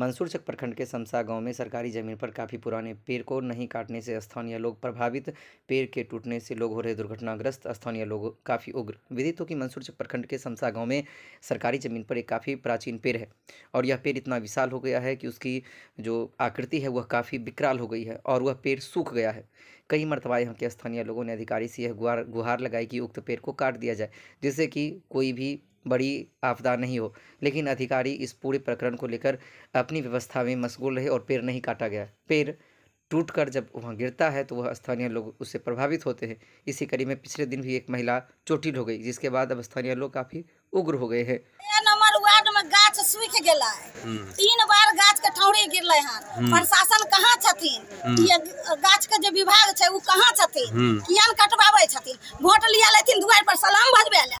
मंसूरचक प्रखंड के समसा गांव में सरकारी जमीन पर काफ़ी पुराने पेड़ को नहीं काटने से स्थानीय लोग प्रभावित पेड़ के टूटने से लोग हो रहे दुर्घटनाग्रस्त स्थानीय लोग काफ़ी उग्र विदित हो कि मंसूरचक प्रखंड के समसा गाँव में सरकारी जमीन पर एक काफ़ी प्राचीन पेड़ है और यह पेड़ इतना विशाल हो गया है कि उसकी जो आकृति है वह काफ़ी विकराल हो गई है और वह पेड़ सूख गया है कई मरतबा यहाँ के स्थानीय लोगों ने अधिकारी से यह गुहार गुहार लगाई कि उक्त पेड़ को काट दिया जाए जिससे कि कोई भी बड़ी आपदा नहीं हो लेकिन अधिकारी इस पूरे प्रकरण को लेकर अपनी व्यवस्था में मशगूल रहे और पेड़ नहीं काटा गया पेड़ टूट कर जब वहाँ गिरता है तो वह स्थानीय लोग उससे प्रभावित होते हैं इसी कड़ी में पिछले दिन भी एक महिला चोटिल हो गई जिसके बाद अब स्थानीय लोग काफ़ी उग्र हो गए हैं तीन हम्म। बार गाछ के ठौरे गिर हम्म। प्रशासन कहाँ छथिन हम्म। गाछ के जो विभाग है वो कहाँ छथिन कटवाबे छथिन वोट लिया लेथिन दुआर पर सलाम भजबे